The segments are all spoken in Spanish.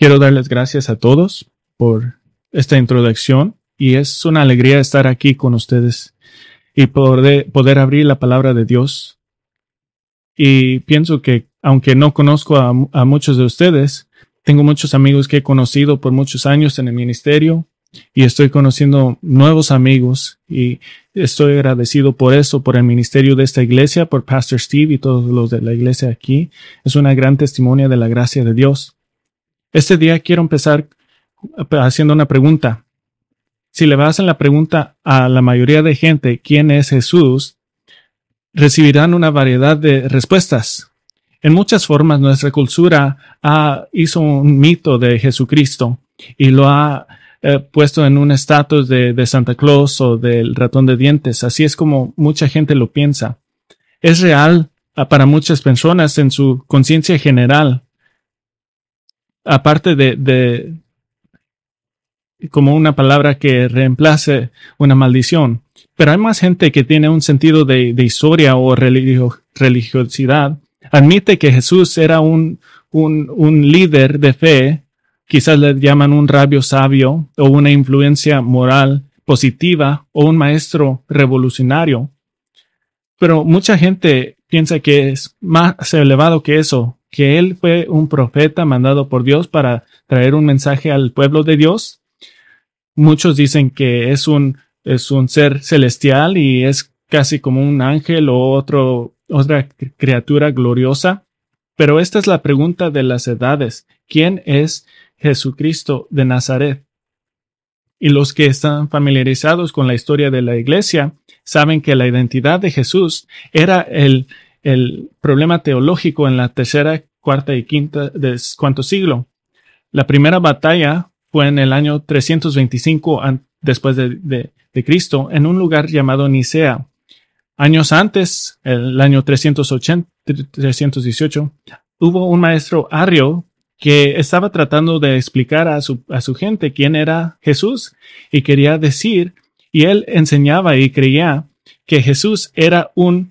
Quiero darles gracias a todos por esta introducción y es una alegría estar aquí con ustedes y poder, poder abrir la palabra de Dios. Y pienso que aunque no conozco a, a muchos de ustedes, tengo muchos amigos que he conocido por muchos años en el ministerio y estoy conociendo nuevos amigos y estoy agradecido por eso, por el ministerio de esta iglesia, por Pastor Steve y todos los de la iglesia aquí. Es una gran testimonio de la gracia de Dios. Este día quiero empezar eh, haciendo una pregunta. Si le vas hacen la pregunta a la mayoría de gente, ¿quién es Jesús? Recibirán una variedad de respuestas. En muchas formas, nuestra cultura ha, hizo un mito de Jesucristo y lo ha eh, puesto en un estatus de Santa Claus o del ratón de dientes. Así es como mucha gente lo piensa. Es real ah, para muchas personas en su conciencia general aparte de, como una palabra que reemplace una maldición. Pero hay más gente que tiene un sentido de, historia o religiosidad. Admite que Jesús era un, un, líder de fe, quizás le llaman un rabio sabio o una influencia moral positiva o un maestro revolucionario. Pero mucha gente piensa que es más elevado que eso, que él fue un profeta mandado por Dios para traer un mensaje al pueblo de Dios. Muchos dicen que es un, es un ser celestial y es casi como un ángel o otro, otra criatura gloriosa. Pero esta es la pregunta de las edades. ¿Quién es Jesucristo de Nazaret? y los que están familiarizados con la historia de la Iglesia saben que la identidad de Jesús era el el problema teológico en la tercera, cuarta y quinta de cuánto siglo. La primera batalla fue en el año 325 después de, Cristo en un lugar llamado Nicea. Años antes, el año 380, 318, hubo un maestro arrio que estaba tratando de explicar a su gente quién era Jesús y quería decir, y él enseñaba y creía que Jesús era un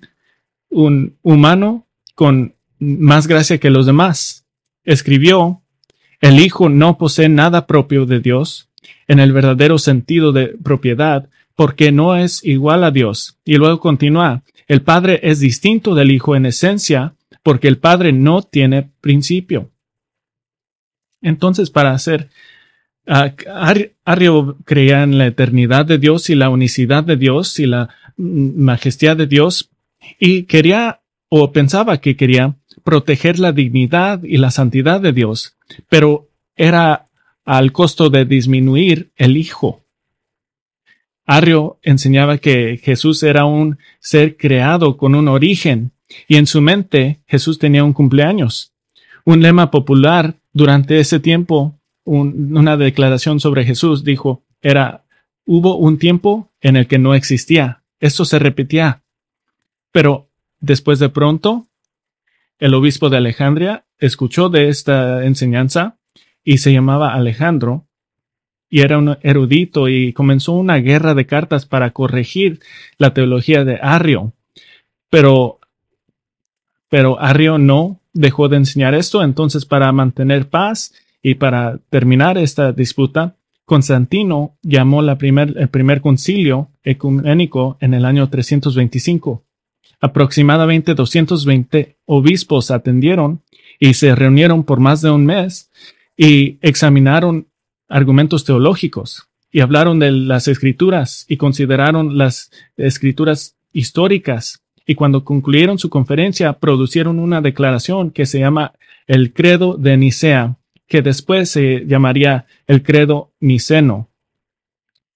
un humano con más gracia que los demás. Escribió, el Hijo no posee nada propio de Dios en el verdadero sentido de propiedad, porque no es igual a Dios. Y luego continúa, el Padre es distinto del Hijo en esencia, porque el Padre no tiene principio. Entonces, para hacer Uh, creía en la eternidad de Dios y la unicidad de Dios y la mm, majestad de Dios, y quería o pensaba que quería proteger la dignidad y la santidad de Dios, pero era al costo de disminuir el Hijo. Arrio enseñaba que Jesús era un ser creado con un origen, y en su mente Jesús tenía un cumpleaños. Un lema popular durante ese tiempo, una declaración sobre Jesús dijo, era, hubo un tiempo en el que no existía. Esto se repetía pero después de pronto, el obispo de Alejandría escuchó de esta enseñanza y se llamaba Alejandro y era un erudito y comenzó una guerra de cartas para corregir la teología de Arrio. Pero, pero Arrio no dejó de enseñar esto, entonces para mantener paz y para terminar esta disputa, Constantino llamó el primer concilio ecuménico en el año 325. Aproximadamente 220 obispos atendieron y se reunieron por más de un mes y examinaron argumentos teológicos y hablaron de las escrituras y consideraron las escrituras históricas. Y cuando concluyeron su conferencia, producieron una declaración que se llama el Credo de Nicea, que después se llamaría el Credo Niceno,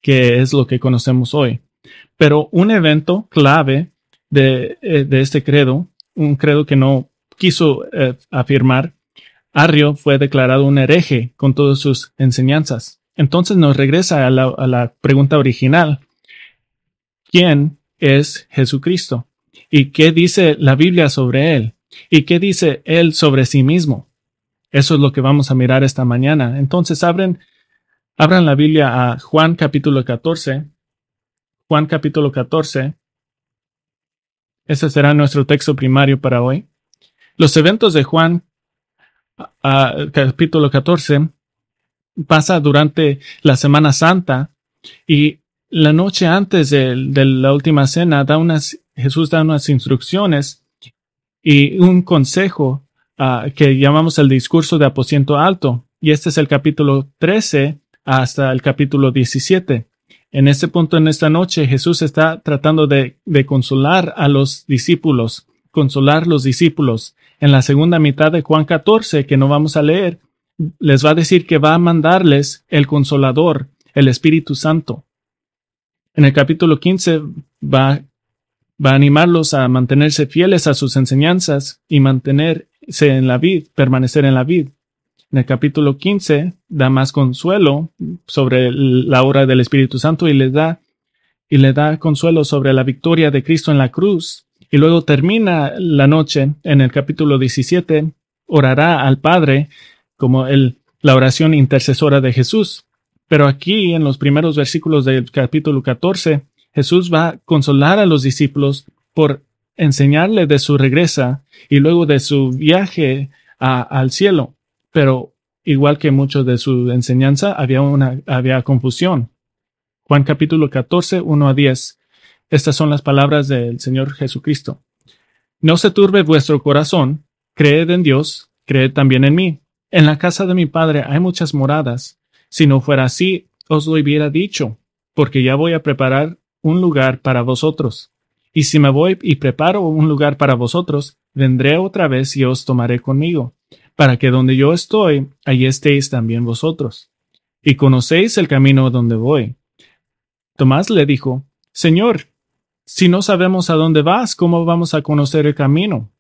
que es lo que conocemos hoy. Pero un evento clave eh, de, este credo, un credo que no quiso eh, afirmar, Arrio fue declarado un hereje con todas sus enseñanzas. Entonces nos regresa a la, pregunta original. ¿Quién es Jesucristo? ¿Y qué dice la Biblia sobre él? ¿Y qué dice él sobre sí mismo? Eso es lo que vamos a mirar esta mañana. Entonces abren, abran la Biblia a Juan capítulo 14. Juan capítulo 14 ese será nuestro texto primario para hoy. Los eventos de Juan, capítulo 14, pasa durante la Semana Santa y la noche antes de, la última cena da unas, Jesús da unas instrucciones y un consejo que llamamos el discurso de aposiento alto. Y este es el capítulo 13 hasta el capítulo 17. En este punto, en esta noche, Jesús está tratando de, consolar a los discípulos, consolar los discípulos. En la segunda mitad de Juan 14, que no vamos a leer, les va a decir que va a mandarles el consolador, el Espíritu Santo. En el capítulo 15 va, va a animarlos a mantenerse fieles a sus enseñanzas y mantenerse en la vida, permanecer en la vida. En el capítulo 15 da más consuelo sobre la obra del Espíritu Santo y le da y da consuelo sobre la victoria de Cristo en la cruz. Y luego termina la noche en el capítulo 17, orará al Padre como el, la oración intercesora de Jesús. Pero aquí, en los primeros versículos del capítulo 14, Jesús va a consolar a los discípulos por enseñarle de su regresa y luego de su viaje al cielo. Pero igual que mucho de su enseñanza, había, una, había confusión. Juan capítulo 14, 1 a 10. Estas son las palabras del Señor Jesucristo. No se turbe vuestro corazón, creed en Dios, creed también en mí. En la casa de mi Padre hay muchas moradas. Si no fuera así, os lo hubiera dicho, porque ya voy a preparar un lugar para vosotros. Y si me voy y preparo un lugar para vosotros, vendré otra vez y os tomaré conmigo, para que donde yo estoy, allí estéis también vosotros. Y conocéis el camino donde voy. Tomás le dijo, Señor, si no sabemos a dónde vas, ¿cómo vamos a conocer el camino?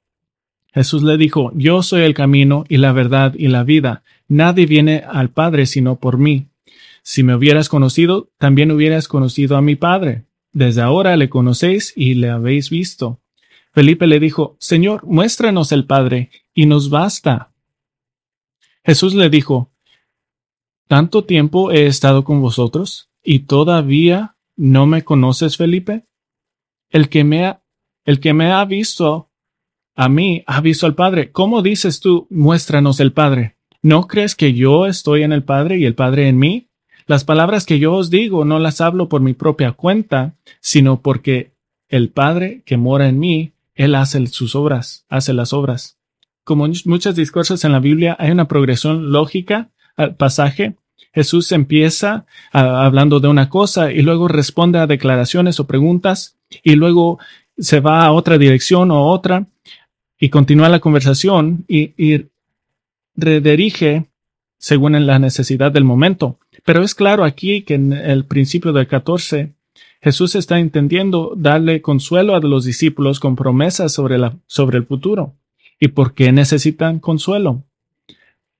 Jesús le dijo, Yo soy el camino y la verdad y la vida. Nadie viene al Padre sino por mí. Si me hubieras conocido, también hubieras conocido a mi Padre. Desde ahora le conocéis y le habéis visto. Felipe le dijo, Señor, muéstranos el Padre, y nos basta. Jesús le dijo, ¿Tanto tiempo he estado con vosotros y todavía no me conoces, Felipe? El que me ha, el que me ha visto a mí ha visto al Padre. ¿Cómo dices tú, muéstranos el Padre? ¿No crees que yo estoy en el Padre y el Padre en mí? Las palabras que yo os digo no las hablo por mi propia cuenta, sino porque el Padre que mora en mí, Él hace sus obras, hace las obras como muchos discursos en la Biblia, hay una progresión lógica al pasaje. Jesús empieza ah, hablando de una cosa y luego responde a declaraciones o preguntas y luego se va a otra dirección o otra y continúa la conversación y, y redirige según la necesidad del momento. Pero es claro aquí que en el principio del 14 Jesús está entendiendo darle consuelo a los discípulos con promesas sobre, la, sobre el futuro. ¿Y por qué necesitan consuelo?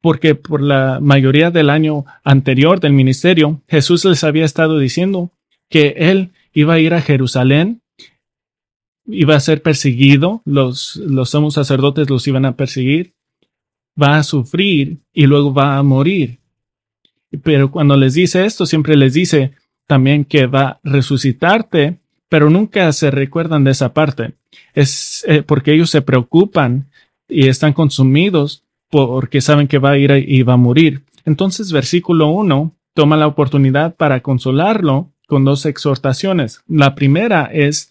Porque por la mayoría del año anterior del ministerio, Jesús les había estado diciendo que él iba a ir a Jerusalén, iba a ser perseguido, los, los somos sacerdotes los iban a perseguir, va a sufrir y luego va a morir. Pero cuando les dice esto, siempre les dice también que va a resucitarte, pero nunca se recuerdan de esa parte. Es eh, porque ellos se preocupan y están consumidos porque saben que va a ir y va a morir. Entonces, versículo 1 toma la oportunidad para consolarlo con dos exhortaciones. La primera es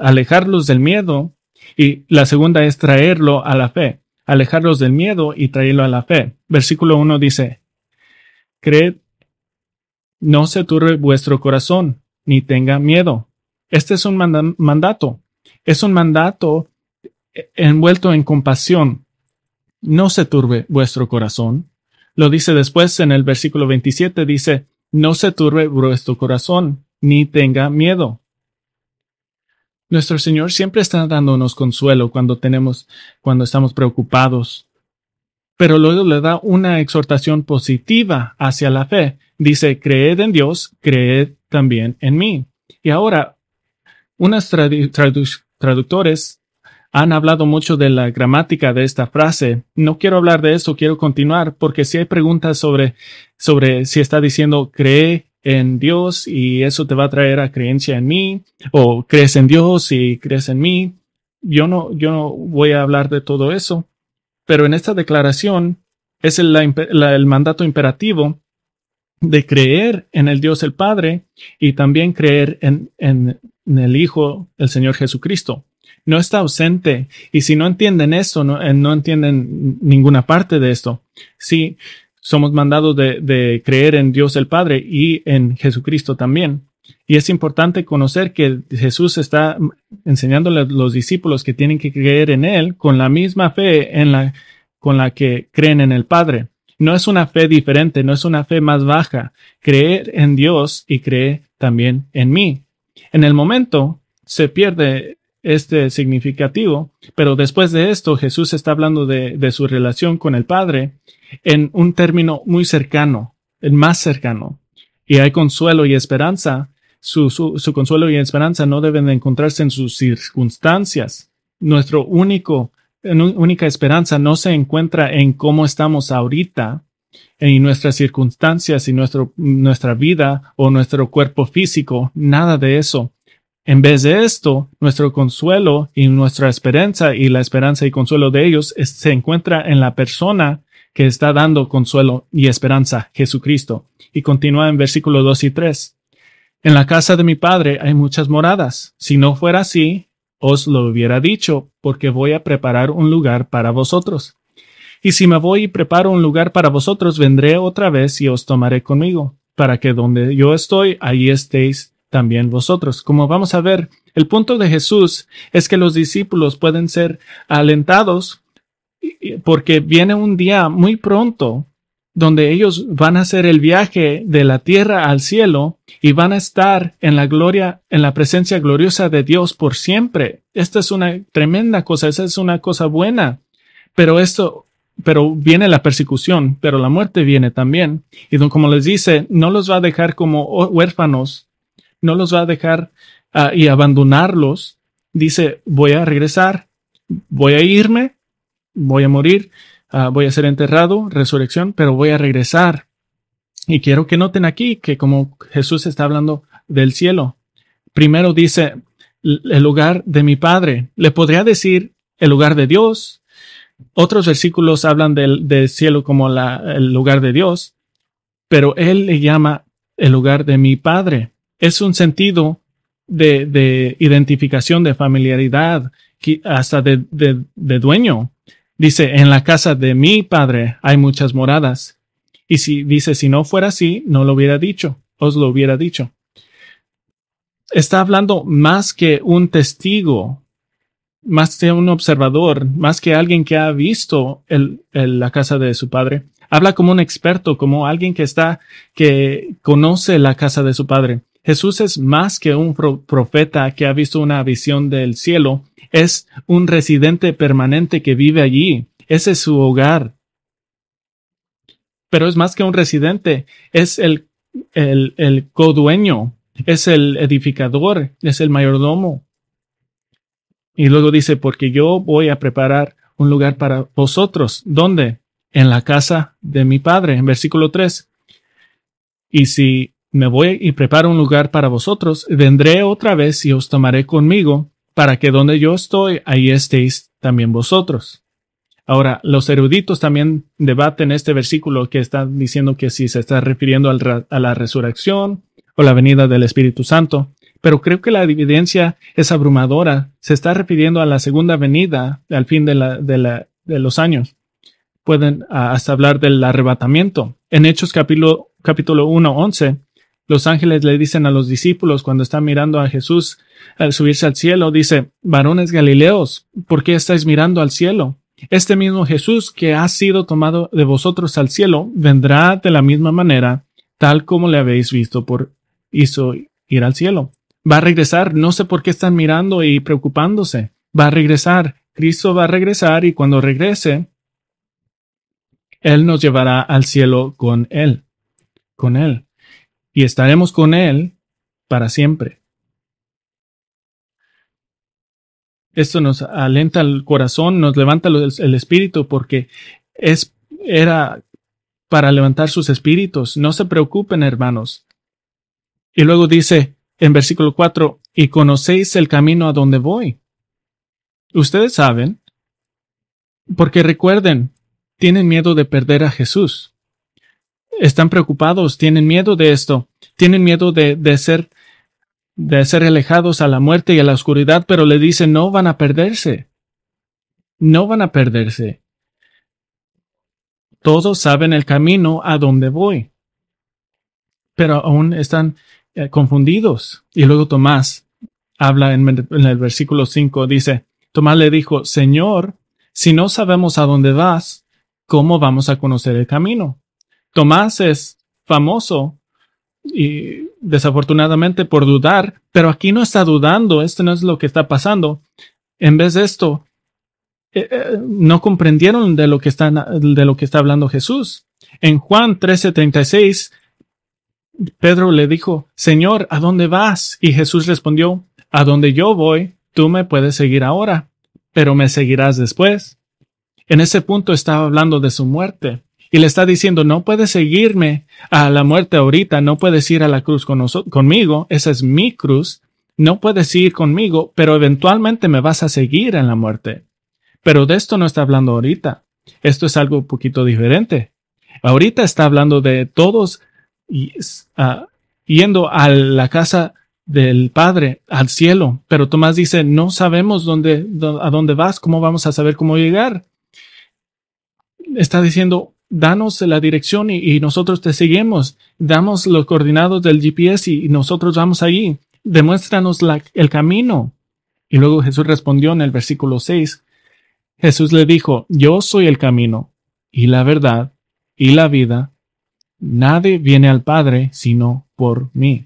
alejarlos del miedo y la segunda es traerlo a la fe. Alejarlos del miedo y traerlo a la fe. Versículo 1 dice, Creed, no se turbe vuestro corazón, ni tenga miedo. Este es un mandato. Es un mandato envuelto en compasión. No se turbe vuestro corazón. Lo dice después en el versículo 27, dice, no se turbe vuestro corazón, ni tenga miedo. Nuestro Señor siempre está dándonos consuelo cuando tenemos, cuando estamos preocupados. Pero luego le da una exhortación positiva hacia la fe. Dice, creed en Dios, creed también en mí. Y ahora, unos traductores han hablado mucho de la gramática de esta frase. No quiero hablar de eso, quiero continuar, porque si hay preguntas sobre, sobre si está diciendo cree en Dios y eso te va a traer a creencia en mí, o crees en Dios y crees en mí, yo no, yo no voy a hablar de todo eso. Pero en esta declaración es el, mandato imperativo de creer en el Dios el Padre y también creer en el Hijo, el Señor Jesucristo no está ausente. Y si no entienden eso, no, eh, entienden ninguna parte de esto. Sí, somos mandados de, creer en Dios el Padre y en Jesucristo también. Y es importante conocer que Jesús está enseñándole a los discípulos que tienen que creer en Él con la misma fe en la, con la que creen en el Padre. No es una fe diferente, no es una fe más baja. Creer en Dios y creer también en mí. En el momento se pierde este significativo, pero después de esto Jesús está hablando de, su relación con el Padre en un término muy cercano, el más cercano. Y hay consuelo y esperanza. Su, consuelo y esperanza no deben encontrarse en sus circunstancias. Nuestro único, única esperanza no se encuentra en cómo estamos ahorita, en nuestras circunstancias y nuestro, nuestra vida o nuestro cuerpo físico, nada de eso. En vez de esto, nuestro consuelo y nuestra esperanza y la esperanza y consuelo de ellos se encuentra en la persona que está dando consuelo y esperanza, Jesucristo. Y continúa en versículos 2 y 3. En la casa de mi padre hay muchas moradas. Si no fuera así, os lo hubiera dicho, porque voy a preparar un lugar para vosotros. Y si me voy y preparo un lugar para vosotros, vendré otra vez y os tomaré conmigo, para que donde yo estoy, allí estéis también vosotros. Como vamos a ver, el punto de Jesús es que los discípulos pueden ser alentados porque viene un día muy pronto donde ellos van a hacer el viaje de la tierra al cielo y van a estar en la gloria, en la presencia gloriosa de Dios por siempre. Esta es una tremenda cosa, esa es una cosa buena. Pero esto, pero viene la persecución, pero la muerte viene también. Y como les dice, no los va a dejar como huérfanos, no los va a dejar ah, y abandonarlos. Dice, voy a regresar, voy a irme, voy a morir, ah, voy a ser enterrado, resurrección, pero voy a regresar. Y quiero que noten aquí que como Jesús está hablando del cielo, primero dice, el lugar de mi Padre. Le podría decir el lugar de Dios. Otros versículos hablan del, cielo como el lugar de Dios, pero Él le llama el lugar de mi Padre es un sentido de, identificación, de familiaridad, hasta de, dueño. Dice, en la casa de mi padre hay muchas moradas. Y si dice, si no fuera así, no lo hubiera dicho, os lo hubiera dicho. Está hablando más que un testigo, más que un observador, más que alguien que ha visto el, la casa de su padre. Habla como un experto, como alguien que está, que conoce la casa de su padre. Jesús es más que un profeta que ha visto una visión del cielo, es un residente permanente que vive allí, ese es su hogar. Pero es más que un residente, es el, el, el codueño, es el edificador, es el mayordomo. Y luego dice, porque yo voy a preparar un lugar para vosotros. ¿Dónde? En la casa de mi padre, en versículo 3. Y si me voy y preparo un lugar para vosotros, vendré otra vez y os tomaré conmigo, para que donde yo estoy, ahí estéis también vosotros. Ahora, los eruditos también debaten este versículo que está diciendo que si se está refiriendo a la resurrección o la venida del Espíritu Santo, pero creo que la evidencia es abrumadora. Se está refiriendo a la segunda venida al fin de, los años. Pueden ah, hasta hablar del arrebatamiento. En Hechos capítulo, capítulo 1, 11, los ángeles le dicen a los discípulos cuando están mirando a Jesús al subirse al cielo, dice, varones Galileos, ¿por qué estáis mirando al cielo? Este mismo Jesús que ha sido tomado de vosotros al cielo, vendrá de la misma manera, tal como le habéis visto por hizo ir al cielo. Va a regresar, no sé por qué están mirando y preocupándose. Va a regresar, Cristo va a regresar y cuando regrese, Él nos llevará al cielo con Él, con Él y estaremos con Él para siempre. Esto nos alenta el corazón, nos levanta el espíritu porque es, era para levantar sus espíritus. No se preocupen, hermanos. Y luego dice en versículo 4, y conocéis el camino a donde voy. Ustedes saben, porque recuerden, tienen miedo de perder a Jesús están preocupados, tienen miedo de esto, tienen miedo de, de ser de ser alejados a la muerte y a la oscuridad, pero le dicen no van a perderse. No van a perderse. Todos saben el camino a donde voy, pero aún están eh, confundidos. Y luego Tomás habla en el versículo 5, dice, Tomás le dijo, Señor, si no sabemos a dónde vas, ¿cómo vamos a conocer el camino? Tomás es famoso y desafortunadamente por dudar, pero aquí no está dudando, esto no es lo que está pasando. En vez de esto, eh, eh, no comprendieron de lo, que está, de lo que está hablando Jesús. En Juan 13:36, Pedro le dijo, Señor, ¿a dónde vas? Y Jesús respondió, A donde yo voy, tú me puedes seguir ahora, pero me seguirás después. En ese punto estaba hablando de su muerte, y le está diciendo, no puedes seguirme a la muerte ahorita, no puedes ir a la cruz conmigo, esa es mi cruz, no puedes ir conmigo, pero eventualmente me vas a seguir en la muerte. Pero de esto no está hablando ahorita. Esto es algo un poquito diferente. Ahorita está hablando de todos ah, yendo a la casa del Padre, al cielo. Pero Tomás dice, no sabemos dónde, a dónde vas, cómo vamos a saber cómo llegar. Está diciendo, danos la dirección y, nosotros te seguimos. Damos los coordinados del GPS y, nosotros vamos allí. Demuéstranos el camino. Y luego Jesús respondió en el versículo 6. Jesús le dijo, yo soy el camino y la verdad y la vida. Nadie viene al Padre sino por mí.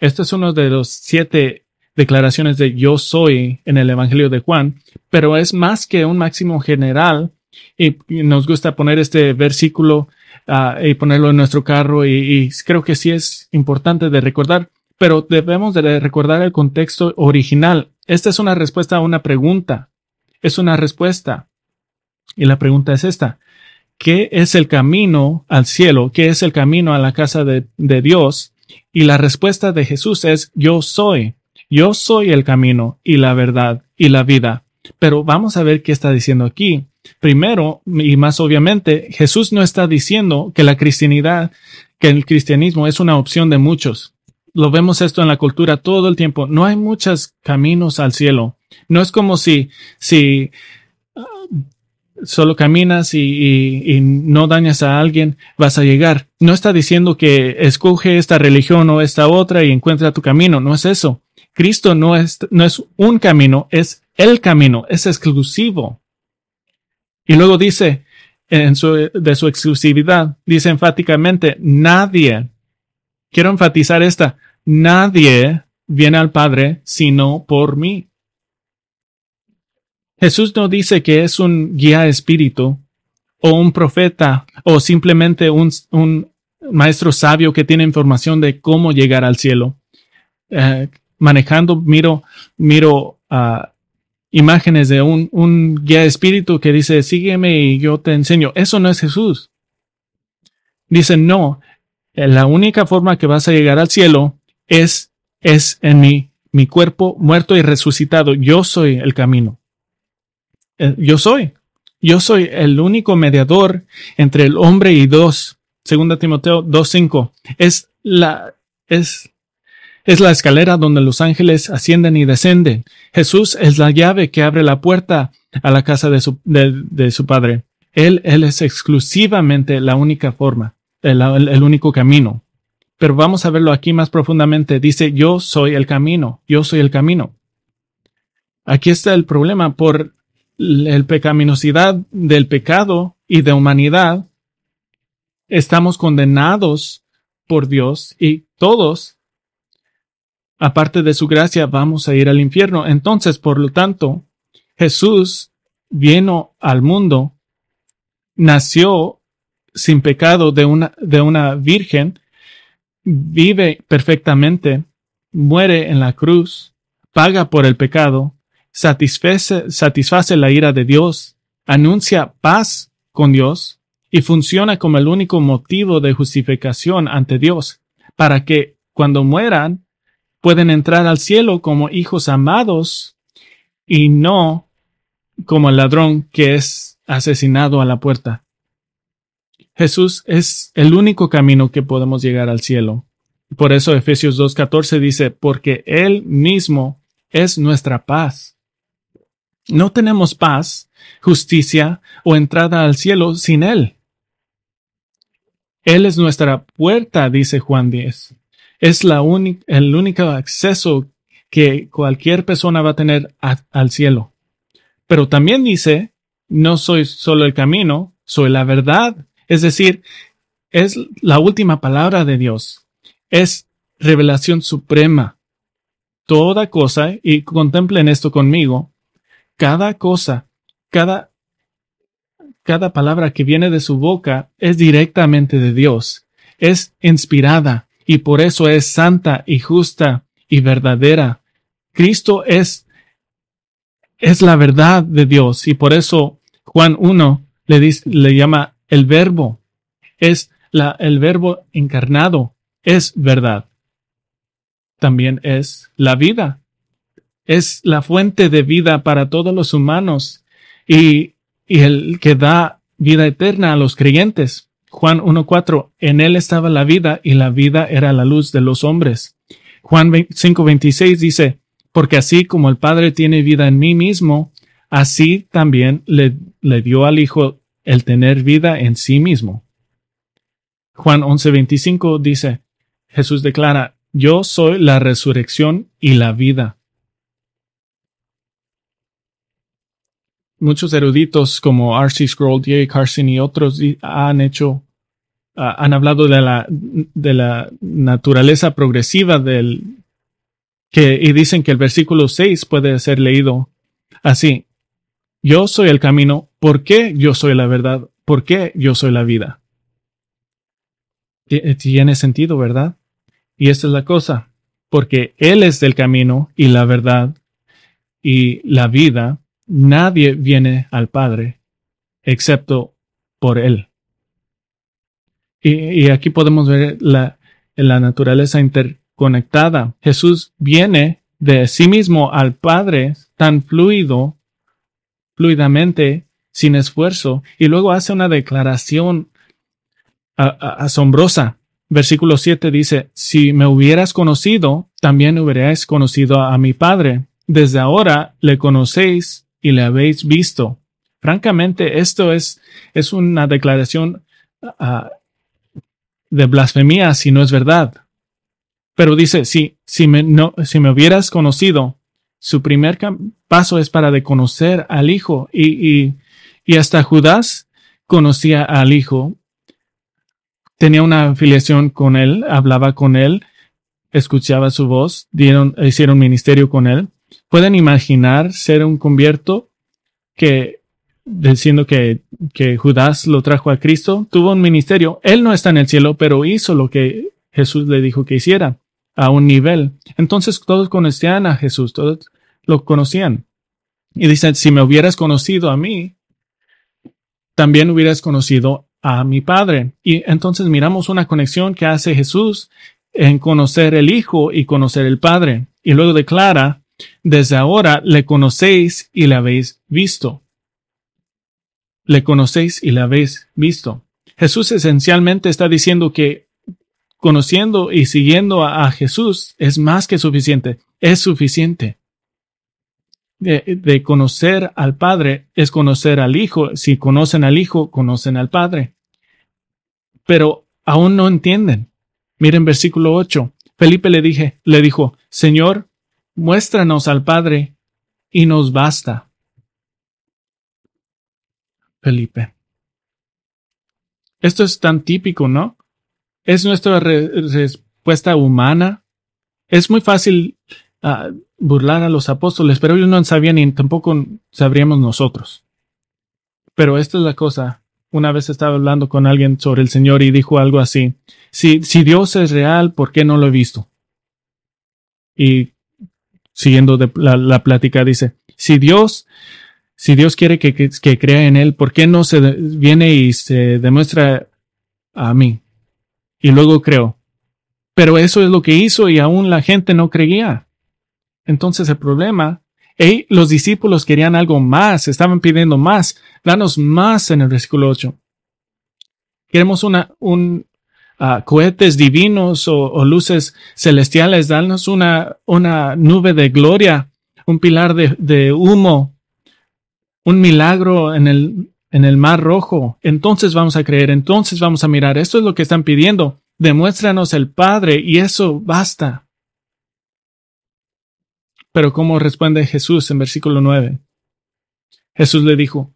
Esta es uno de los siete declaraciones de yo soy en el Evangelio de Juan, pero es más que un máximo general y nos gusta poner este versículo ah, y ponerlo en nuestro carro y, creo que sí es importante de recordar, pero debemos de recordar el contexto original. Esta es una respuesta a una pregunta. Es una respuesta. Y la pregunta es esta. ¿Qué es el camino al cielo? ¿Qué es el camino a la casa de Dios? Y la respuesta de Jesús es, yo soy. Yo soy el camino y la verdad y la vida. Pero vamos a ver qué está diciendo aquí. Primero, y más obviamente, Jesús no está diciendo que la cristianidad, que el cristianismo es una opción de muchos. Lo vemos esto en la cultura todo el tiempo. No hay muchos caminos al cielo. No es como si, si ah, solo caminas y, no dañas a alguien, vas a llegar. No está diciendo que escoge esta religión o esta otra y encuentra tu camino. No es eso. Cristo no no es un camino, es el camino, es exclusivo. Y luego dice, de su exclusividad, dice enfáticamente, nadie, quiero enfatizar esta, nadie viene al Padre sino por mí. Jesús no dice que es un guía espíritu o un profeta o simplemente un, maestro sabio que tiene información de cómo llegar al cielo. Eh, manejando, miro, miro a ah, imágenes de un, un guía espíritu que dice, sígueme y yo te enseño. Eso no es Jesús. Dicen, no, la única forma que vas a llegar al cielo es, es en mi, mi cuerpo muerto y resucitado. Yo soy el camino. Eh, yo soy. Yo soy el único mediador entre el hombre y Dios. Segunda Timoteo 2.5. Es la, es es la escalera donde los ángeles ascienden y descenden. Jesús es la llave que abre la puerta a la casa de su, Padre. Él, él es exclusivamente la única forma, el, único camino. Pero vamos a verlo aquí más profundamente. Dice, yo soy el camino, yo soy el camino. Aquí está el problema por la pecaminosidad del pecado y de humanidad. Estamos condenados por Dios y todos aparte de su gracia vamos a ir al infierno. Entonces, por lo tanto, Jesús vino al mundo, nació sin pecado de una, de una virgen, vive perfectamente, muere en la cruz, paga por el pecado, satisface, satisface la ira de Dios, anuncia paz con Dios y funciona como el único motivo de justificación ante Dios, para que cuando mueran pueden entrar al cielo como hijos amados y no como el ladrón que es asesinado a la puerta. Jesús es el único camino que podemos llegar al cielo. Por eso Efesios 2.14 dice, porque Él mismo es nuestra paz. No tenemos paz, justicia o entrada al cielo sin Él. Él es nuestra puerta, dice Juan 10. Es la el único acceso que cualquier persona va a tener al cielo. Pero también dice, no soy solo el camino, soy la verdad. Es decir, es la última palabra de Dios. Es revelación suprema. Toda cosa, y contemplen esto conmigo, cada cosa, cada, cada palabra que viene de su boca es directamente de Dios, es inspirada, y por eso es santa y justa y verdadera. Cristo es, es la verdad de Dios y por eso Juan 1 le, dice, le llama el verbo. Es la, el verbo encarnado, es verdad. También es la vida. Es la fuente de vida para todos los humanos y, y el que da vida eterna a los creyentes. Juan 1.4, en él estaba la vida y la vida era la luz de los hombres. Juan 5.26 dice, porque así como el Padre tiene vida en mí mismo, así también le, dio al Hijo el tener vida en sí mismo. Juan 11.25 dice, Jesús declara, yo soy la resurrección y la vida. muchos eruditos como R.C. scroll J. Carson y otros han hecho, han hablado de la, naturaleza progresiva del, que, y dicen que el versículo 6 puede ser leído así. Yo soy el camino, ¿por qué yo soy la verdad? ¿Por qué yo soy la vida? Tiene sentido, ¿verdad? Y esta es la cosa, porque Él es el camino y la verdad y la vida, Nadie viene al Padre excepto por Él. Y, aquí podemos ver la, la naturaleza interconectada. Jesús viene de sí mismo al Padre tan fluido, fluidamente, sin esfuerzo, y luego hace una declaración asombrosa. Versículo 7 dice, si me hubieras conocido, también hubierais conocido a mi Padre. Desde ahora le conocéis y le habéis visto. Francamente, esto es, es una declaración ah, de blasfemia si no es verdad. Pero dice, si, si, me, no, si me hubieras conocido, su primer paso es para de conocer al Hijo. Y, y, y hasta Judas conocía al Hijo, tenía una afiliación con él, hablaba con él, escuchaba su voz, dieron, hicieron ministerio con él pueden imaginar ser un convierto que diciendo que, que Judas lo trajo a Cristo, tuvo un ministerio. Él no está en el cielo, pero hizo lo que Jesús le dijo que hiciera a un nivel. Entonces todos conocían a Jesús, todos lo conocían. Y dicen, si me hubieras conocido a mí, también hubieras conocido a mi Padre. Y entonces miramos una conexión que hace Jesús en conocer el Hijo y conocer el Padre. Y luego declara, desde ahora le conocéis y le habéis visto. Le conocéis y le habéis visto. Jesús esencialmente está diciendo que conociendo y siguiendo a, Jesús es más que suficiente. Es suficiente. De, conocer al Padre es conocer al Hijo. Si conocen al Hijo, conocen al Padre. Pero aún no entienden. Miren versículo 8. Felipe le dije, le dijo, Señor, Muéstranos al Padre y nos basta. Felipe. Esto es tan típico, ¿no? Es nuestra respuesta humana. Es muy fácil ah, burlar a los apóstoles, pero ellos no sabían y tampoco sabríamos nosotros. Pero esta es la cosa. Una vez estaba hablando con alguien sobre el Señor y dijo algo así. Si, si Dios es real, ¿por qué no lo he visto? Y siguiendo de la, plática, dice, si Dios, si Dios quiere que, que, crea en Él, ¿por qué no se viene y se demuestra a mí? Y luego creo. Pero eso es lo que hizo y aún la gente no creía. Entonces el problema, y los discípulos querían algo más, estaban pidiendo más, danos más en el versículo 8. Queremos una, un, cohetes divinos o, luces celestiales, danos una, una nube de gloria, un pilar de, de humo, un milagro en el, en el mar rojo. Entonces vamos a creer, entonces vamos a mirar. Esto es lo que están pidiendo. Demuéstranos el Padre y eso basta. Pero ¿cómo responde Jesús en versículo 9? Jesús le dijo,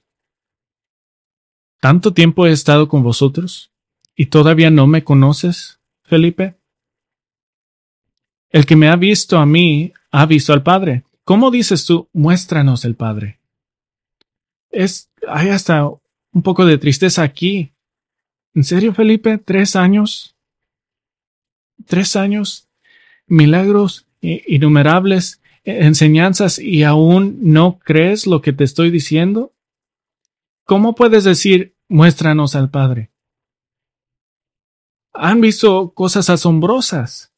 ¿Tanto tiempo he estado con vosotros ¿Y todavía no me conoces, Felipe? El que me ha visto a mí, ha visto al Padre. ¿Cómo dices tú, muéstranos el Padre? Es, hay hasta un poco de tristeza aquí. ¿En serio, Felipe? ¿Tres años? ¿Tres años? Milagros innumerables, e, enseñanzas y aún no crees lo que te estoy diciendo? ¿Cómo puedes decir, muéstranos al Padre? han visto cosas asombrosas.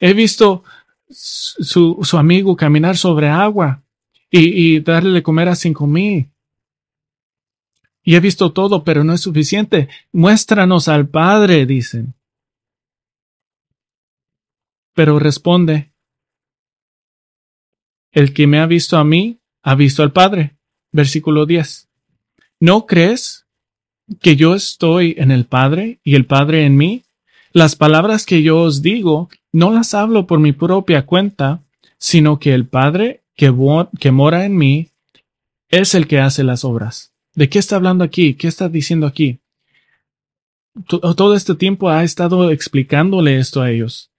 He visto su, amigo caminar sobre agua y, y darle de comer a cinco mil. Y he visto todo, pero no es suficiente. Muéstranos al Padre, dicen. Pero responde, el que me ha visto a mí, ha visto al Padre. Versículo 10. ¿No crees que yo estoy en el Padre y el Padre en mí? Las palabras que yo os digo no las hablo por mi propia cuenta, sino que el Padre que, mora en mí es el que hace las obras. ¿De qué está hablando aquí? ¿Qué está diciendo aquí? todo este tiempo ha estado explicándole esto a ellos.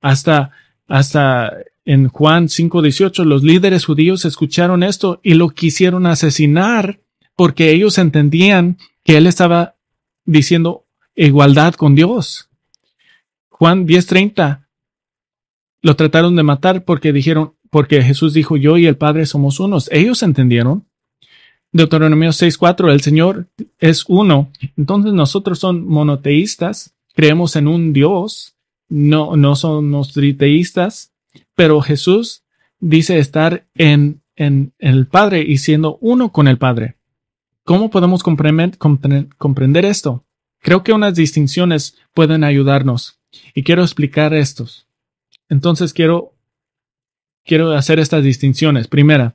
Hasta, hasta en Juan 5:18, los líderes judíos escucharon esto y lo quisieron asesinar porque ellos entendían que él estaba diciendo igualdad con Dios Juan 10:30 lo trataron de matar porque dijeron, porque Jesús dijo, yo y el Padre somos unos. Ellos entendieron. Deuteronomio 6:4, el Señor es uno. Entonces nosotros son monoteístas, creemos en un Dios, no, no somos triteístas, pero Jesús dice estar en, en, en el Padre y siendo uno con el Padre. ¿Cómo podemos comprender, comprender esto? Creo que unas distinciones pueden ayudarnos. Y quiero explicar estos. Entonces quiero, quiero hacer estas distinciones. Primera,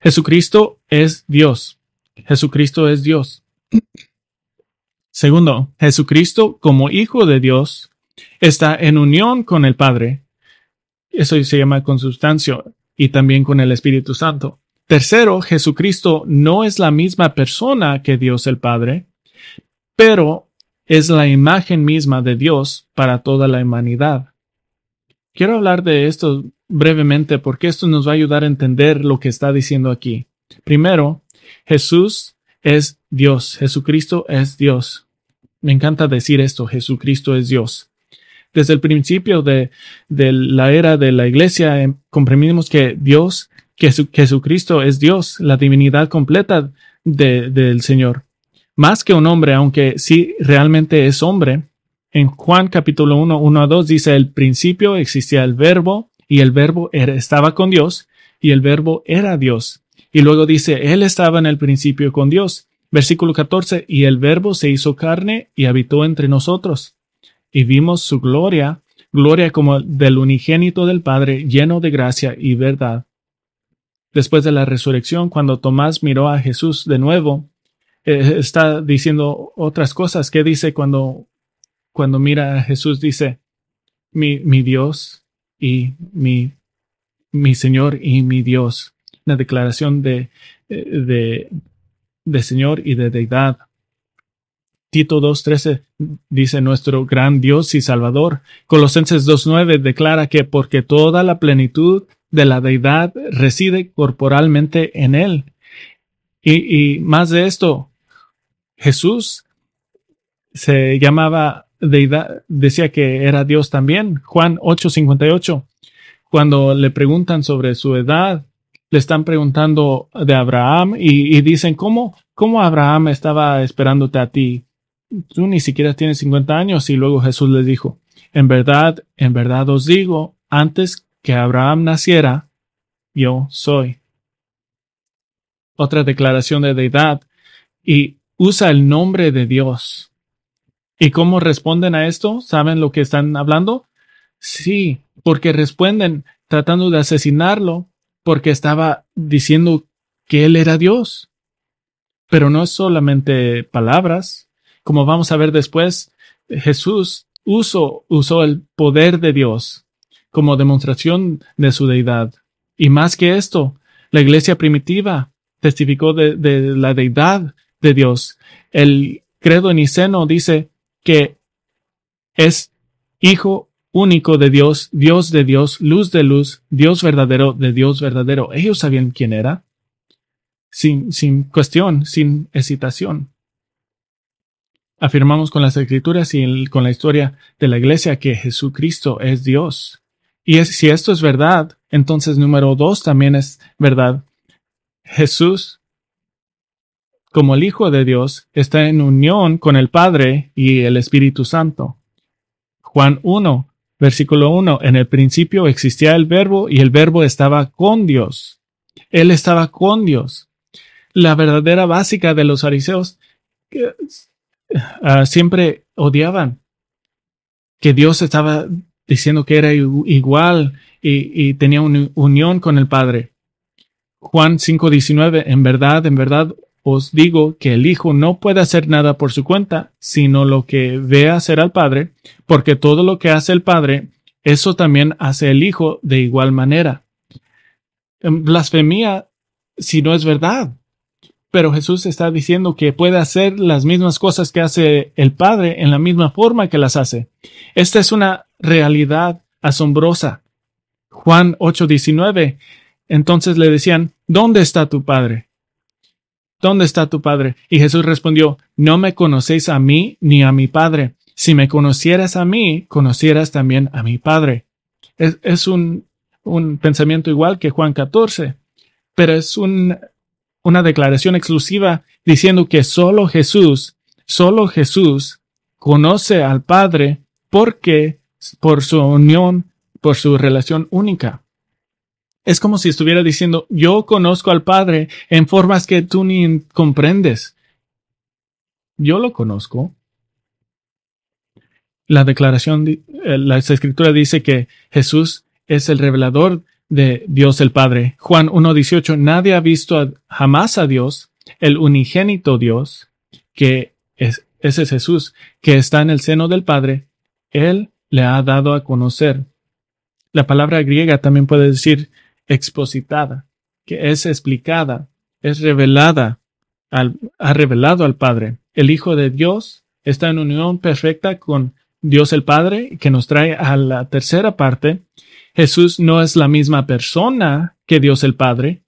Jesucristo es Dios. Jesucristo es Dios. Segundo, Jesucristo como Hijo de Dios está en unión con el Padre. Eso se llama consustancio y también con el Espíritu Santo. Tercero, Jesucristo no es la misma persona que Dios el Padre, pero es la imagen misma de Dios para toda la humanidad. Quiero hablar de esto brevemente porque esto nos va a ayudar a entender lo que está diciendo aquí. Primero, Jesús es Dios, Jesucristo es Dios. Me encanta decir esto, Jesucristo es Dios. Desde el principio de, la era de la iglesia em, comprendimos que Dios, que Jesucristo es Dios, la divinidad completa del Señor más que un hombre, aunque sí realmente es hombre. En Juan capítulo 1, 1 a 2 dice, el principio existía el verbo y el verbo estaba con Dios y el verbo era Dios. Y luego dice, Él estaba en el principio con Dios. Versículo 14, y el verbo se hizo carne y habitó entre nosotros. Y vimos su gloria, gloria como del unigénito del Padre, lleno de gracia y verdad. Después de la resurrección, cuando Tomás miró a Jesús de nuevo, eh, está diciendo otras cosas. ¿Qué dice cuando, cuando mira a Jesús? Dice, mi, mi Dios y mi, mi Señor y mi Dios. la declaración de, eh, de, de Señor y de deidad. Tito 2.13 dice nuestro gran Dios y Salvador. Colosenses 2.9 declara que porque toda la plenitud de la deidad reside corporalmente en Él. Y, y, más de esto, Jesús se llamaba deidad, decía que era Dios también. Juan 8:58. Cuando le preguntan sobre su edad, le están preguntando de Abraham y, dicen, ¿cómo, ¿cómo Abraham estaba esperándote a ti? Tú ni siquiera tienes 50 años. Y luego Jesús les dijo, en verdad, en verdad os digo, antes que Abraham naciera, yo soy. Otra declaración de deidad. Y usa el nombre de Dios. ¿Y cómo responden a esto? ¿Saben lo que están hablando? Sí, porque responden tratando de asesinarlo porque estaba diciendo que él era Dios. Pero no es solamente palabras. Como vamos a ver después, Jesús usó, usó el poder de Dios como demostración de su deidad. Y más que esto, la iglesia primitiva testificó de, de la deidad Dios. El credo niceno dice que es Hijo único de Dios, Dios de Dios, luz de luz, Dios verdadero de Dios verdadero. Ellos sabían quién era, sin, sin cuestión, sin hesitación. Afirmamos con las escrituras y con la historia de la iglesia que Jesucristo es Dios. Y si esto es verdad, entonces número dos también es verdad. Jesús como el Hijo de Dios, está en unión con el Padre y el Espíritu Santo. Juan 1, versículo 1, en el principio existía el verbo y el verbo estaba con Dios. Él estaba con Dios. La verdadera básica de los fariseos ah, siempre odiaban que Dios estaba diciendo que era igual y, tenía unión con el Padre. Juan 5:19, en verdad, en verdad os digo que el Hijo no puede hacer nada por su cuenta, sino lo que ve hacer al Padre, porque todo lo que hace el Padre, eso también hace el Hijo de igual manera. Em, Blasfemia si no es verdad. Pero Jesús está diciendo que puede hacer las mismas cosas que hace el Padre en la misma forma que las hace. Esta es una realidad asombrosa. Juan 8:19. Entonces le decían, ¿dónde está tu Padre? ¿dónde está tu Padre? Y Jesús respondió, no me conocéis a mí ni a mi Padre. Si me conocieras a mí, conocieras también a mi Padre. Es, un, pensamiento igual que Juan 14, pero es una declaración exclusiva diciendo que solo Jesús, solo Jesús conoce al Padre porque por su unión, por su relación única. Es como si estuviera diciendo, yo conozco al Padre en formas que tú ni comprendes. Yo lo conozco. La declaración, eh, la escritura dice que Jesús es el revelador de Dios el Padre. Juan 1.18, nadie ha visto jamás a Dios, el unigénito Dios, que es, ese es Jesús, que está en el seno del Padre. Él le ha dado a conocer. La palabra griega también puede decir expositada, que es explicada, es revelada, ha revelado al Padre. El Hijo de Dios está en unión perfecta con Dios el Padre, que nos trae a la tercera parte. Jesús no es la misma persona que Dios el Padre,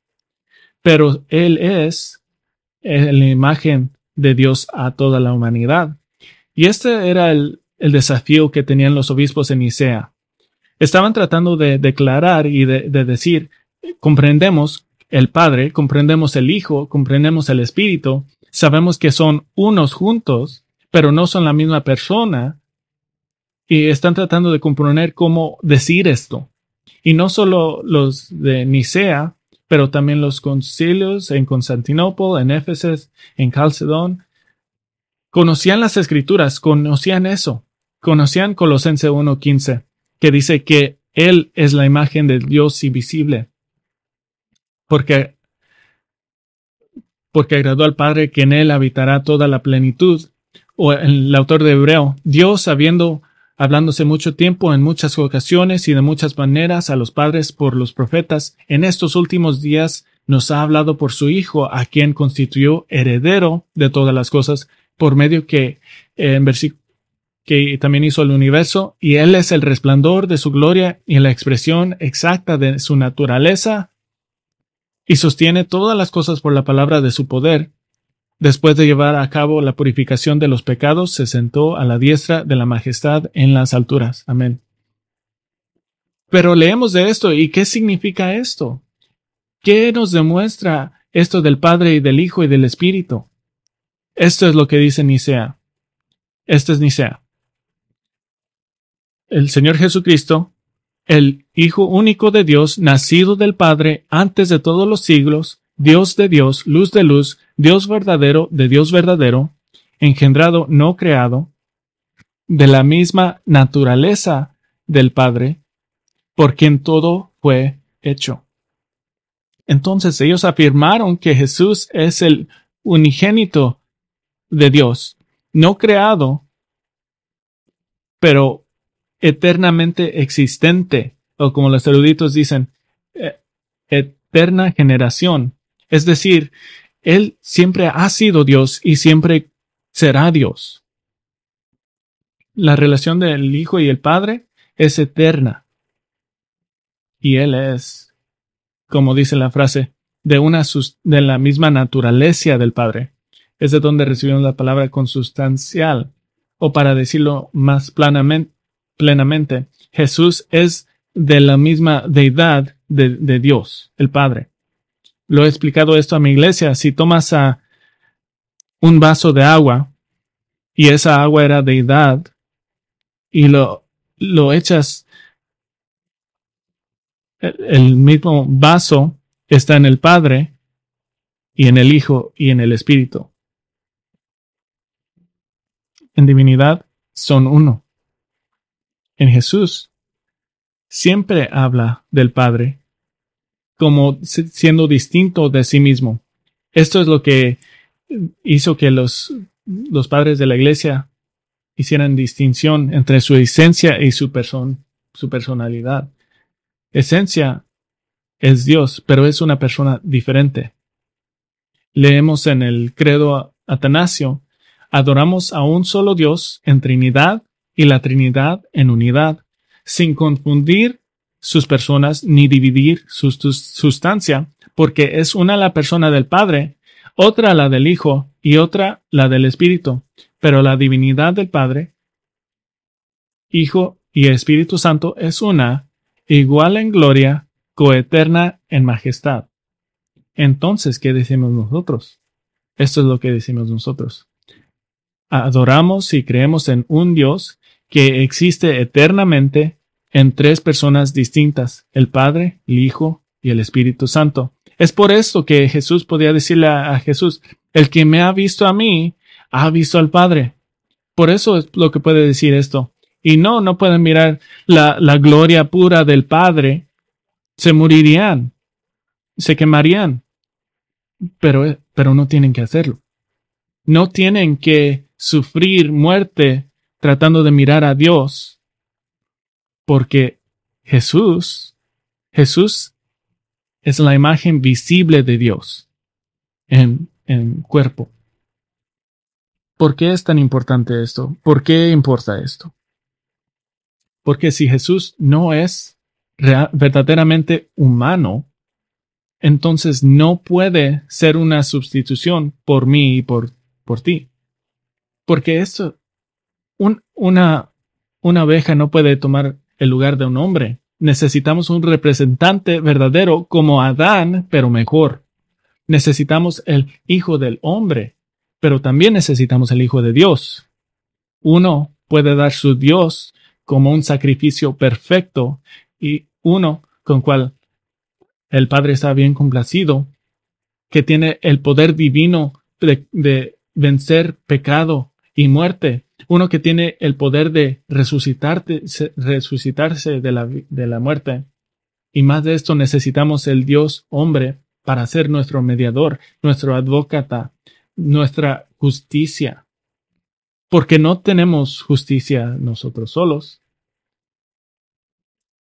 pero Él es eh, la imagen de Dios a toda la humanidad. Y este era el, desafío que tenían los obispos en Nicea. Estaban tratando de declarar y de, decir, comprendemos el Padre, comprendemos el Hijo, comprendemos el Espíritu, sabemos que son unos juntos, pero no son la misma persona, y están tratando de comprender cómo decir esto. Y no solo los de Nicea, pero también los concilios en Constantinopla, en Éfeses, en Calcedón, conocían las escrituras, conocían eso, conocían Colosense 1.15, que dice que Él es la imagen del Dios invisible, porque, porque agradó al Padre que en Él habitará toda la plenitud. O el autor de Hebreo, Dios habiendo hablándose mucho tiempo en muchas ocasiones y de muchas maneras a los padres por los profetas, en estos últimos días nos ha hablado por su Hijo, a quien constituyó heredero de todas las cosas, por medio que eh, en versículo que también hizo el universo, y Él es el resplandor de su gloria y la expresión exacta de su naturaleza, y sostiene todas las cosas por la palabra de su poder. Después de llevar a cabo la purificación de los pecados, se sentó a la diestra de la majestad en las alturas. Amén. Pero leemos de esto, ¿y qué significa esto? ¿Qué nos demuestra esto del Padre y del Hijo y del Espíritu? Esto es lo que dice Nicea. Esto es Nicea el Señor Jesucristo, el Hijo único de Dios, nacido del Padre antes de todos los siglos, Dios de Dios, luz de luz, Dios verdadero de Dios verdadero, engendrado no creado, de la misma naturaleza del Padre, por quien todo fue hecho. Entonces ellos afirmaron que Jesús es el unigénito de Dios, no creado, pero eternamente existente, o como los eruditos dicen, eh, eterna generación. Es decir, Él siempre ha sido Dios y siempre será Dios. La relación del Hijo y el Padre es eterna. Y Él es, como dice la frase, de, una de la misma naturaleza del Padre. Es de donde recibimos la palabra consustancial, o para decirlo más planamente, plenamente. Jesús es de la misma deidad de, Dios, el Padre. Lo he explicado esto a mi iglesia. Si tomas a un vaso de agua y esa agua era deidad y lo, lo echas, el, el mismo vaso está en el Padre y en el Hijo y en el Espíritu. En divinidad son uno en Jesús, siempre habla del Padre como siendo distinto de sí mismo. Esto es lo que hizo que los, los padres de la iglesia hicieran distinción entre su esencia y su, persona, su personalidad. Esencia es Dios, pero es una persona diferente. Leemos en el credo Atanasio, adoramos a un solo Dios en Trinidad y la Trinidad en unidad, sin confundir sus personas ni dividir su, sustancia, porque es una la persona del Padre, otra la del Hijo y otra la del Espíritu, pero la divinidad del Padre, Hijo y Espíritu Santo es una, igual en gloria, coeterna en majestad. Entonces, ¿qué decimos nosotros? Esto es lo que decimos nosotros. Adoramos y creemos en un Dios que existe eternamente en tres personas distintas, el Padre, el Hijo y el Espíritu Santo. Es por esto que Jesús podía decirle a, Jesús, el que me ha visto a mí, ha visto al Padre. Por eso es lo que puede decir esto. Y no, no pueden mirar la, gloria pura del Padre. Se morirían, se quemarían. Pero, pero no tienen que hacerlo. No tienen que sufrir muerte tratando de mirar a Dios, porque Jesús, Jesús es la imagen visible de Dios en, en cuerpo. ¿Por qué es tan importante esto? ¿Por qué importa esto? Porque si Jesús no es verdaderamente humano, entonces no puede ser una sustitución por mí y por, por ti. Porque esto, una, una abeja no puede tomar el lugar de un hombre. Necesitamos un representante verdadero como Adán, pero mejor. Necesitamos el Hijo del Hombre, pero también necesitamos el Hijo de Dios. Uno puede dar su Dios como un sacrificio perfecto y uno con cual el Padre está bien complacido, que tiene el poder divino de vencer pecado y muerte uno que tiene el poder de resucitarse de la, muerte. Y más de esto necesitamos el Dios hombre para ser nuestro mediador, nuestro advocata, nuestra justicia. Porque no tenemos justicia nosotros solos.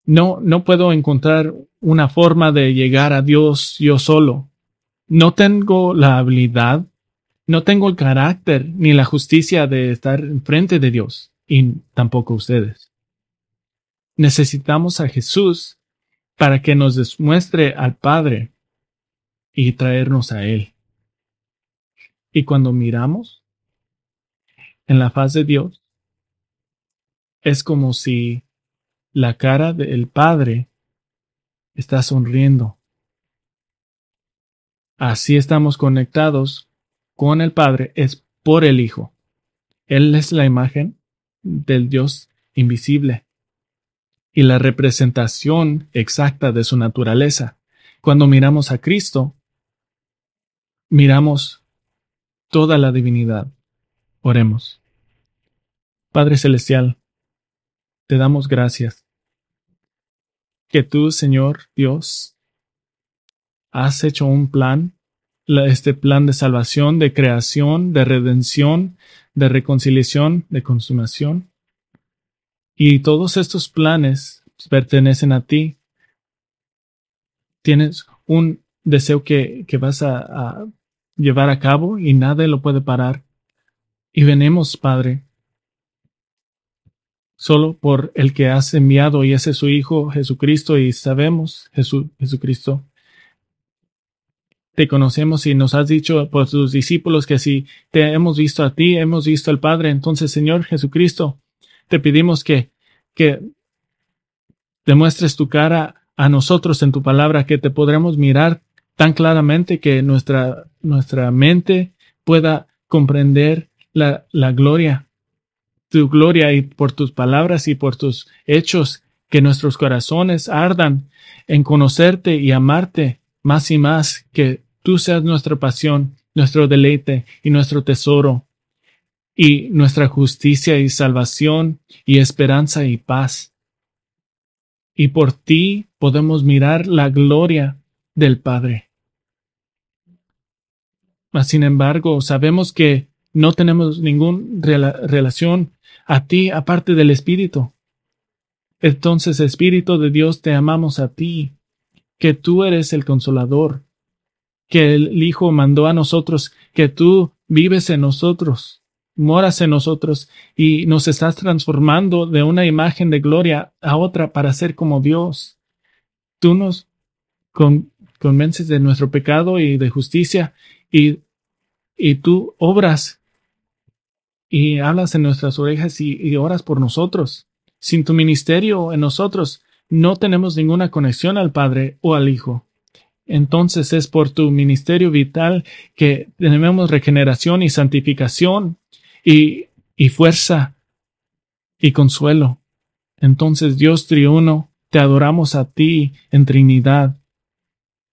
No, no puedo encontrar una forma de llegar a Dios yo solo. No tengo la habilidad no tengo el carácter ni la justicia de estar enfrente de Dios, y tampoco ustedes. Necesitamos a Jesús para que nos demuestre al Padre y traernos a Él. Y cuando miramos en la faz de Dios, es como si la cara del Padre está sonriendo. Así estamos conectados con el Padre es por el Hijo. Él es la imagen del Dios invisible y la representación exacta de su naturaleza. Cuando miramos a Cristo, miramos toda la divinidad. Oremos. Padre Celestial, te damos gracias. Que tú, Señor Dios, has hecho un plan este plan de salvación, de creación, de redención, de reconciliación, de consumación. Y todos estos planes pertenecen a ti. Tienes un deseo que, que vas a, llevar a cabo y nadie lo puede parar. Y venemos, Padre, solo por el que has enviado y ese es su Hijo Jesucristo y sabemos, Jesucristo, te conocemos y nos has dicho por tus discípulos que si te hemos visto a ti, hemos visto al Padre. Entonces, Señor Jesucristo, te pedimos que, que demuestres tu cara a nosotros en tu palabra, que te podremos mirar tan claramente que nuestra, nuestra mente pueda comprender la, la gloria, tu gloria y por tus palabras y por tus hechos, que nuestros corazones ardan en conocerte y amarte más y más, que Tú seas nuestra pasión, nuestro deleite y nuestro tesoro, y nuestra justicia y salvación, y esperanza y paz. Y por ti podemos mirar la gloria del Padre. Mas, sin embargo, sabemos que no tenemos ninguna relación a ti aparte del Espíritu. Entonces, Espíritu de Dios, te amamos a ti, que tú eres el consolador, que el Hijo mandó a nosotros, que tú vives en nosotros, moras en nosotros y nos estás transformando de una imagen de gloria a otra para ser como Dios. Tú nos convences de nuestro pecado y de justicia y, y tú obras y hablas en nuestras orejas y oras por nosotros. Sin tu ministerio en nosotros, no tenemos ninguna conexión al Padre o al Hijo. Entonces es por tu ministerio vital que tenemos regeneración y santificación y, y fuerza y consuelo. Entonces Dios triuno, te adoramos a ti en Trinidad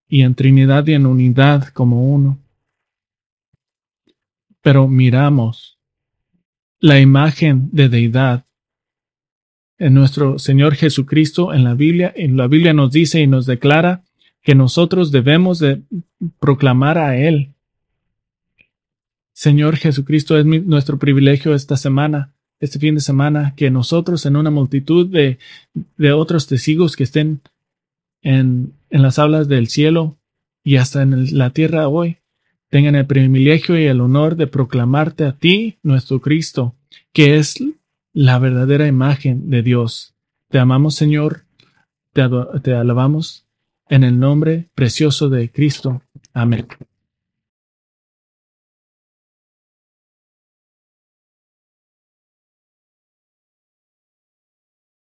y en Trinidad y en unidad como uno. Pero miramos la imagen de deidad en nuestro Señor Jesucristo en la Biblia, en la Biblia nos dice y nos declara que nosotros debemos de proclamar a Él. Señor Jesucristo, es nuestro privilegio esta semana, este fin de semana, que nosotros en una multitud de, otros testigos que estén en, en, las hablas del cielo y hasta en la tierra hoy, tengan el privilegio y el honor de proclamarte a ti, nuestro Cristo, que es la verdadera imagen de Dios. Te amamos, Señor, te, te alabamos en el nombre precioso de Cristo. Amén.